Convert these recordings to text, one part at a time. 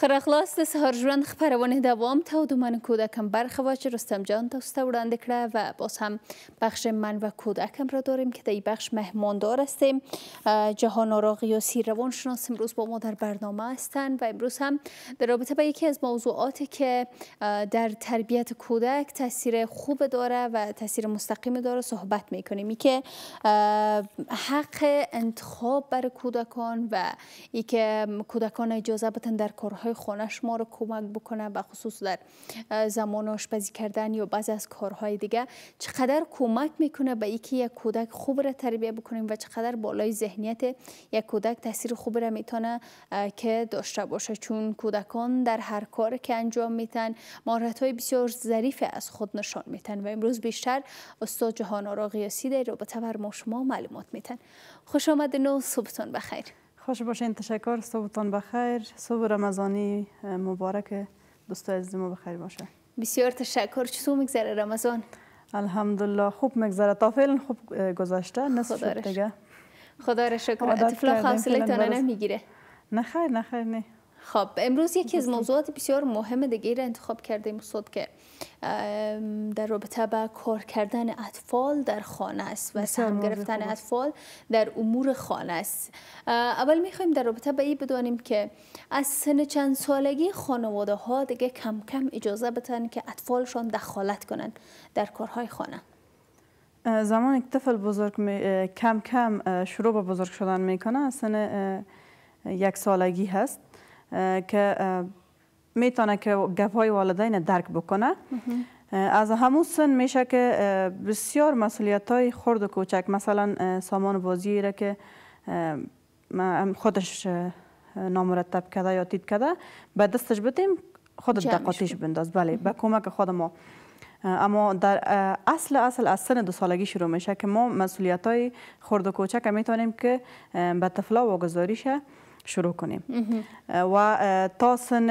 خراخلاص د سهار ژوند خبرونه دوام تا و من کودکم برخوا چې رستم جان تاسو وړاندې کړه و باز هم بخش من و کودکم را داریم که در دا بخش مهماندار هستیم جهان آرا قیاسی روانشناس امروز با ما در برنامه هستند و امروز هم در رابطه با یکی از موضوعاتی که در تربیت کودک تاثیر خوب داره و تاثیر مستقیم داره صحبت میکنیم که حق انتخاب بر کودکان و که کودکان اجازه بتن در کارهای خانش ما رو کمک بکنه به خصوص در زمان آشپزی کردن یا بعضی از کارهای دیگه چقدر کمک میکنه به اینکه یک کودک خوب را تربیت بکنیم و چقدر بالای ذهنیت یک کودک تاثیر خوب را میتونه که داشته باشه چون کودکان در هر کار که انجام میتن مهارت های بسیار ظریف از خود نشان میتن و امروز بیشتر استاد جهان آرا قیاسی در رابطه بر ما شما معلومات میتن خوش آمد نو صبحتون بخیر خوش باشین تشکر صبحتان بخیر صبح رمضانی مبارک دوستای عزیز ما بخیر باشه بسیار تشکر چطور میگذره رمضان الحمدلله خوب میگذره تا فعلا خوب گذشته نصف خدا را شکر اتفاق حوصله نمیگیره نه خیر نه خیر نه خب امروز یکی از موضوعات بسیار مهم دیگه را انتخاب کردیم استاد که در رابطه با کار کردن اطفال در خانه است و سهم گرفتن اطفال در امور خانه است اول میخوایم در رابطه به این بدانیم که از سن چند سالگی خانواده ها دیگه کم کم اجازه بتن که اطفالشان دخالت کنند در کارهای خانه زمان که طفل بزرگ می... کم کم شروع به بزرگ شدن میکنه سن یک سالگی هست که میتونه که گپ های والدین درک بکنه از همون سن میشه که بسیار مسئولیت های خرد و کوچک مثلا سامان بازی را که خودش نامرتب کده یا تید کده به دستش بتیم خودت دقاتیش بنداز بله به کمک خود ما اما در اصل اصل از سن دو سالگی شروع میشه که ما مسئولیت های خرد و کوچک میتونیم که به طفلا واگذاری شه شروع کنیم و تا سن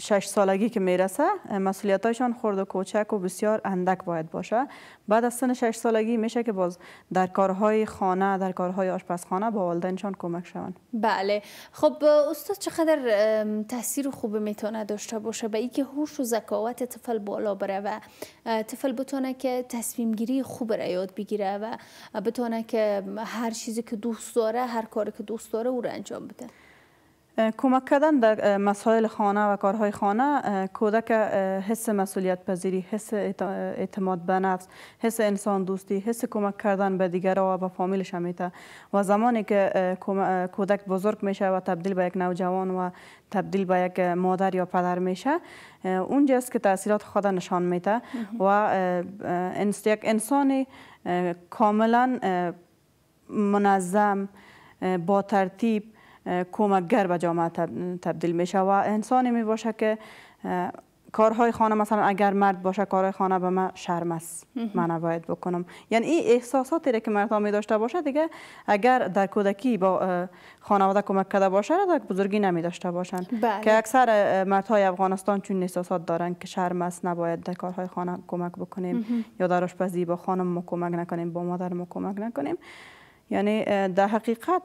شش سالگی که میرسه مسئولیتایشان خورد و کوچک و بسیار اندک باید باشه بعد از سن شش سالگی میشه که باز در کارهای خانه در کارهای آشپزخانه با والدینشان کمک شوند بله خب استاد چقدر تاثیر خوب میتونه داشته باشه به اینکه هوش و ذکاوت طفل بالا بره و طفل بتونه که تصمیم گیری خوب را یاد بگیره و بتونه که هر چیزی که دوست داره هر کاری که دوست داره او را انجام بده کمک کردن در مسائل خانه و کارهای خانه کودک حس مسئولیت پذیری، حس اعتماد به نفس، حس انسان دوستی، حس کمک کردن به دیگرها و به فامیلش میته و زمانی که کودک بزرگ میشه و تبدیل به یک نوجوان و تبدیل به یک مادر یا پدر میشه اونجاست که تاثیرات خود نشان میده و یک انسانی کاملا منظم با ترتیب کمکگر به جامعه تبدیل میشه و انسانی می باشه که کارهای خانه مثلا اگر مرد باشه کارهای خانه به من شرم است من باید بکنم یعنی این احساساتی را که مرد می داشته باشه دیگه اگر در کودکی با خانواده کمک کرده باشه در بزرگی نمی داشته باشن بله. که اکثر مردهای افغانستان چون احساسات دارن که شرم است نباید در کارهای خانه کمک بکنیم یا در آشپزی با خانم کمک نکنیم با مادر ما کمک نکنیم یعنی در حقیقت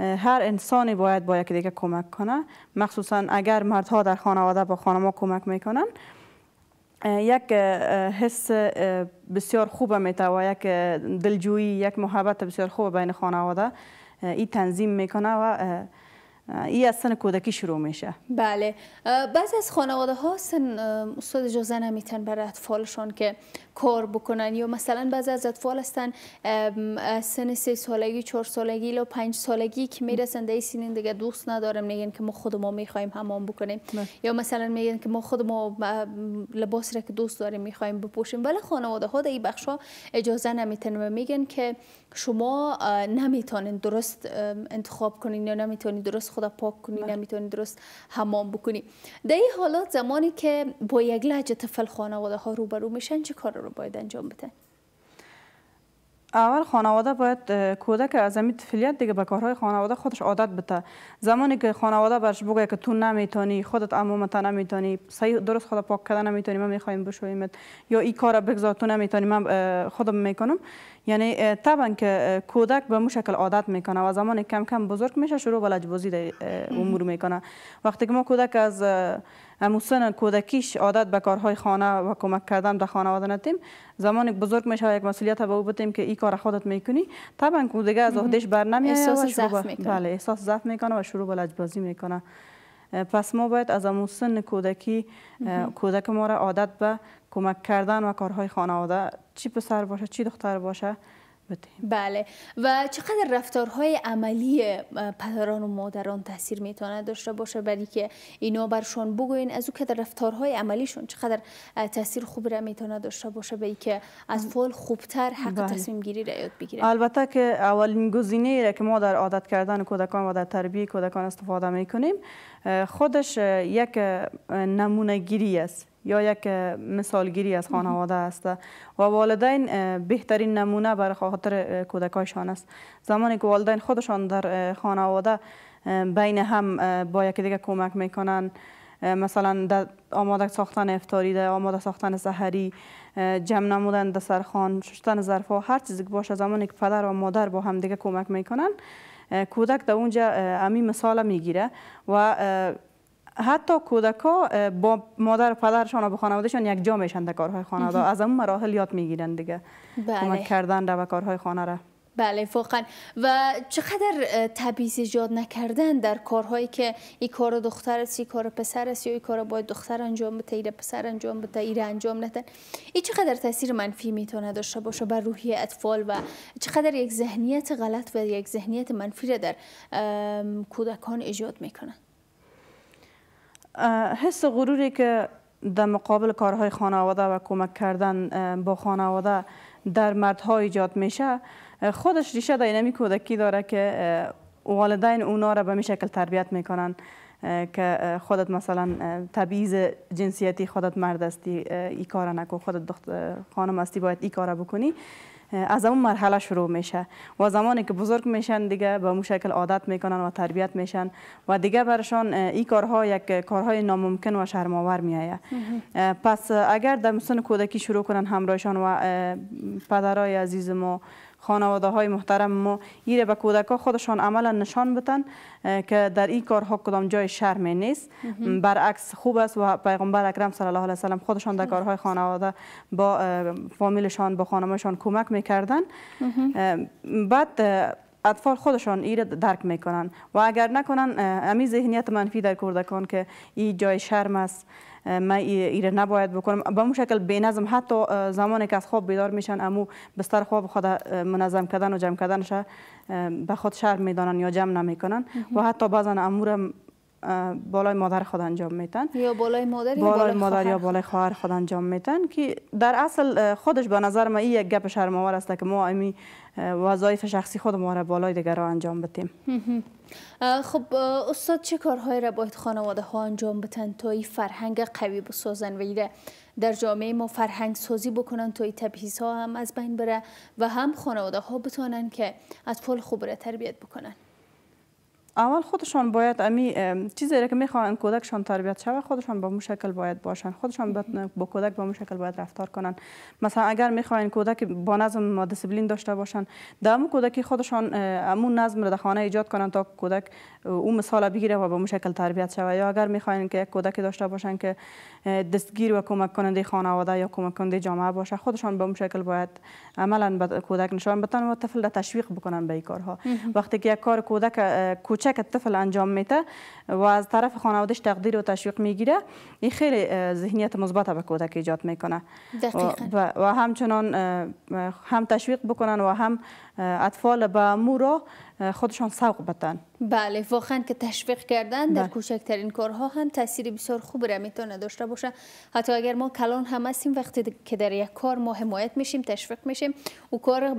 هر انسانی باید با یک دیگه کمک کنه مخصوصا اگر مردها در خانواده با خانما کمک میکنن یک حس بسیار خوب میتوه یک دلجویی یک محبت بسیار خوب بین خانواده ای تنظیم میکنه و ای از کودکی شروع میشه بله بعضی از خانواده ها سن استاد اجازه نمیتن برای اطفالشان که کار بکنن یا مثلا بعض از اطفال هستن سن سه سالگی چهار سالگی یا پنج سالگی که میرسن در سن دیگه دوست ندارم میگن که ما خود ما میخوایم همان بکنیم بله. یا مثلا میگن که ما خود ما لباس را که دوست داریم میخوایم بپوشیم ولی خانواده ها در این بخش ها اجازه نمیتن و میگن که شما نمیتونین درست انتخاب کنین یا نمیتونین درست خدا پاک کنی بله. نمیتونی درست حمام بکنی در این حالات زمانی که با یک لحجه طفل خانواده ها روبرو میشن چه کار رو باید انجام بدن اول خانواده باید کودک از این طفلیت دیگه به کارهای خانواده خودش عادت بته زمانی که خانواده برش بگه که تو نمیتونی خودت امومتا نمیتونی صحیح درست خدا پاک کردن نمیتونی من میخوایم بشویمت یا این کار بگذار تو نمیتونی من خودم میکنم یعنی طبعا که کودک به مشکل عادت میکنه و زمانی کم کم بزرگ میشه شروع به لجبازی امور میکنه وقتی که ما کودک از سن کودکیش عادت به کارهای خانه و کمک کردن به خانواده نتیم زمان بزرگ میشه یک مسئولیت به او بتیم که این کار خودت میکنی طبعا کودک از عهدهش بر نمیاد احساس ضعف میکنه بله، احساس ضعف میکنه و شروع به لجبازی میکنه پس ما باید از موسن کودکی کودک ما را عادت به کمک کردن و کارهای خانواده چی پسر باشه چی دختر باشه بله و چقدر رفتارهای عملی پدران و مادران تاثیر میتونه داشته باشه برای که اینا برشون بگوین از او که رفتارهای عملیشون چقدر تاثیر خوب را میتونه داشته باشه به که از فول خوبتر حق بله. تصمیم گیری را یاد بگیره البته که اولین گزینه را که ما در عادت کردن کودکان و در تربیه کودکان استفاده میکنیم خودش یک نمونه گیری است یا یک مثالگیری از خانواده است و والدین بهترین نمونه برای خاطر کودکایشان است زمانی که والدین خودشان در خانواده بین هم با یکی دیگه کمک میکنن مثلا در آماده ساختن افتاری در آماده ساختن سحری جمع نمودن سرخان شستن ها هر چیزی که باشه زمانی که پدر و مادر با هم دیگه کمک میکنن کودک در اونجا امی مثال میگیره و حتی کودکا با مادر و پدرشان و با خانوادهشان یک جا میشن در کارهای خانه از اون مراحل یاد میگیرن دیگه بله. کمک کردن در کارهای خانه را بله فوقا و چقدر تبعیض ایجاد نکردن در کارهایی که ای کار دختر است ای کار پسر است یا ای کار باید دختر انجام بده ایره پسر انجام بده ایره انجام ندن این چقدر تاثیر منفی میتونه داشته باشه بر روحی اطفال و چقدر یک ذهنیت غلط و یک ذهنیت منفی را در کودکان ایجاد میکنه حس غروری که در مقابل کارهای خانواده و کمک کردن با خانواده در مردها ایجاد میشه خودش ریشه در اینمی کودکی داره که والدین اونا را به میشکل شکل تربیت میکنن که خودت مثلا تبعیض جنسیتی خودت مرد استی ای کار نکو خودت خانم هستی باید ای کار بکنی از اون مرحله شروع میشه و زمانی که بزرگ میشن دیگه به مشکل شکل عادت میکنن و تربیت میشن و دیگه برشان این کارها یک کارهای ناممکن و شرماور میایه پس اگر در سن کودکی شروع کنن همراهشان و پدرای عزیز ما خانواده های محترم ما ایره به کودک خودشان عملا نشان بتن که در این کارها کدام جای شرم نیست برعکس خوب است و پیغمبر اکرم صلی الله علیه سلم خودشان در خب. کارهای خانواده با فامیلشان با خانمشان کمک میکردن بعد اطفال خودشان ایره درک میکنن و اگر نکنن امی ذهنیت منفی در کوردکان که این جای شرم است من ایره نباید بکنم به اون شکل بینظم حتی زمانی که از خواب بیدار میشن امو بستر خواب خود منظم کردن و جمع کردنش به خود شرم میدانن یا جمع نمیکنن و حتی بعضا امور بالای مادر خود انجام میتن یا بالای مادر یا بالای, بالای مادر یا بالای خواهر خود انجام میتن که در اصل خودش به نظر ما این یک گپ شرم‌آور است که ما امی وظایف شخصی خود ما را بالای دیگران انجام بدیم خب استاد چه کارهایی را باید خانواده ها انجام بتن تا فرهنگ قوی بسازن و در جامعه ما فرهنگ سازی بکنن تا این تبعیض ها هم از بین بره و هم خانواده ها بتونن که اطفال خوب را تربیت بکنن اول خودشان باید امی چیزی را که میخوان کودکشان تربیت شود خودشان با مشکل باید باشن خودشان باید با کودک با مشکل باید رفتار کنن مثلا اگر میخوان کودک با نظم و داشته باشند، در کودکی خودشان امون نظم را در خانه ایجاد کنن تا کودک او مثال بگیره و با مشکل تربیت شود یا اگر میخوان که یک کودکی داشته باشن که دستگیر و کمک کننده خانواده یا کمک کننده جامعه باشه خودشان با مشکل باید عملا به کودک نشان بدن و طفل را تشویق بکنن به این کارها وقتی که یک کار کودک کوچک کوچک طفل انجام میده و از طرف خانوادش تقدیر و تشویق میگیره این خیلی ذهنیت مثبت به کودک ایجاد میکنه و, و همچنان هم تشویق بکنن و هم اطفال به مو خودشان سوق بدن بله واقعا که تشویق کردن در بله. کوچکترین کارها هم تاثیر بسیار خوب را میتونه داشته باشه حتی اگر ما کلان هم هستیم وقتی که در یک کار ما حمایت میشیم تشویق میشیم او کار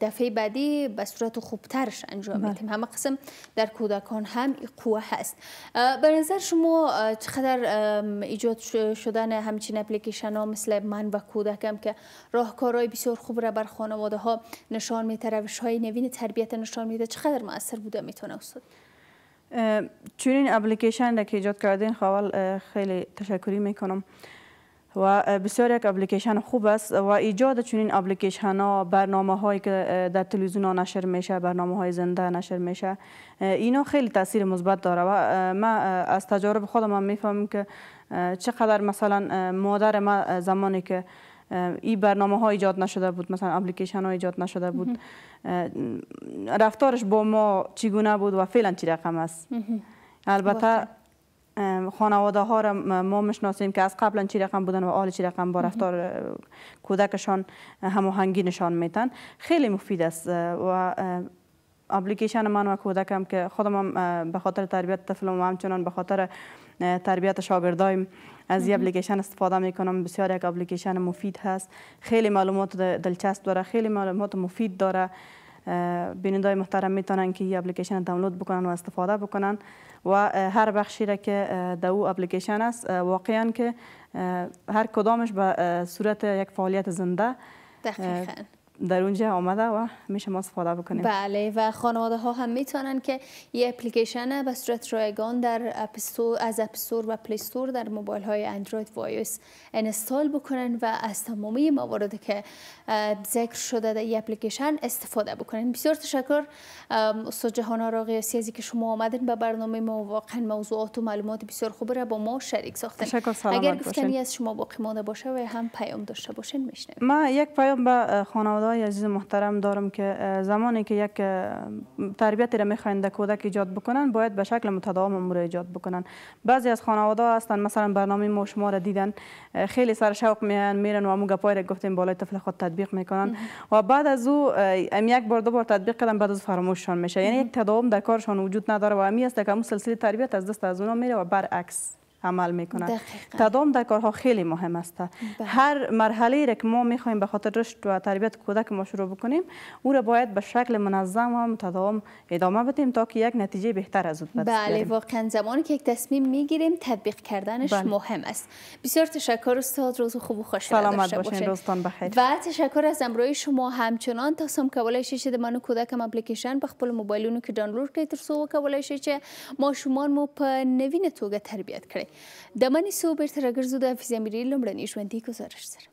دفعه بعدی به صورت خوبترش انجام بله. میدیم همه قسم در کودکان هم قوه هست به نظر شما چقدر ایجاد شدن همچین اپلیکیشن ها مثل من و کودکم که راهکارهای بسیار خوب را بر خانواده ها نشان میته های نوین تربیت نشان میده چقدر مؤثر بوده میتونه استاد چون این اپلیکیشن را که ایجاد کردین خوال خب، خیلی تشکری میکنم و بسیار یک اپلیکیشن خوب است و ایجاد چنین اپلیکیشن ها برنامه هایی که در تلویزیون ها نشر میشه برنامه های زنده نشر میشه اینا خیلی تاثیر مثبت داره و من از تجارب خودم میفهمم که چقدر مثلا مادر ما زمانی که ای برنامه ها ایجاد نشده بود مثلا اپلیکیشن ها ایجاد نشده بود رفتارش با ما چگونه بود و فعلا چی رقم است البته خانواده ها را ما مشناسیم که از قبلا چی رقم بودن و آل چی رقم با رفتار کودکشان هماهنگی نشان میتن خیلی مفید است و اپلیکیشن من و کودکم که خودم به خاطر تربیت طفلم و همچنان به خاطر تربیت شاگردایم از این اپلیکیشن استفاده میکنم بسیار یک اپلیکیشن مفید هست خیلی معلومات دلچسب داره خیلی معلومات مفید داره بینندای محترم میتونن که این اپلیکیشن دانلود بکنن و استفاده بکنن و هر بخشی را که دو او اپلیکیشن است واقعا که هر کدامش به صورت یک فعالیت زنده در اونجا آمده و میشه ما استفاده بکنیم بله و خانواده ها هم میتونن که یه اپلیکیشن به صورت رایگان در اپستور از اپستور و پلی استور در موبایل های اندروید و آیوس انستال بکنن و از تمامی موارد که ذکر شده در این اپلیکیشن استفاده بکنن بسیار تشکر استاد جهان آرا قیاسی که شما آمدین به برنامه ما واقعا موضوعات و معلومات بسیار خوب را با ما شریک ساختن تشکر اگر گفتنی از شما باقی مانده باشه و هم پیام داشته باشین میشنویم من یک پیام به خانواده خدای عزیز محترم دارم که زمانی که یک تربیت را میخواین در کودک ایجاد بکنن باید به شکل متداوم امور ایجاد بکنن بعضی از خانواده هستن مثلا برنامه ما شما را دیدن خیلی سر شوق میان میرن و امو گپای گفتیم بالای طفل خود تطبیق میکنن و بعد از او ام یک بار دو بار تطبیق کردن بعد از فراموششان میشه یعنی یک تداوم در کارشان وجود نداره و همی است که مسلسل تربیت از دست از اونها میره و برعکس عمل میکنه تدام در کارها خیلی مهم است بله. هر مرحله را که ما میخوایم به خاطر رشد و تربیت کودک ما شروع بکنیم او را باید به شکل منظم و متداوم ادامه بدیم تا که یک نتیجه بهتر از اون بله واقعا زمانی که یک تصمیم میگیریم تطبیق کردنش بله. مهم است بسیار تشکر استاد روز خوب و خوش سلامت باشین روزتان بخیر و تشکر از امروی شما همچنان تاسم کولای شید من منو کودکم اپلیکیشن په خپل موبایلونو رو که کړئ ترڅو وکولای شئ چې ماشومان مو په نوینه توګه تربیت کړئ د منی سو بیرته راګرځو د حفیظ امیری لومړني ژوندي گزارش سره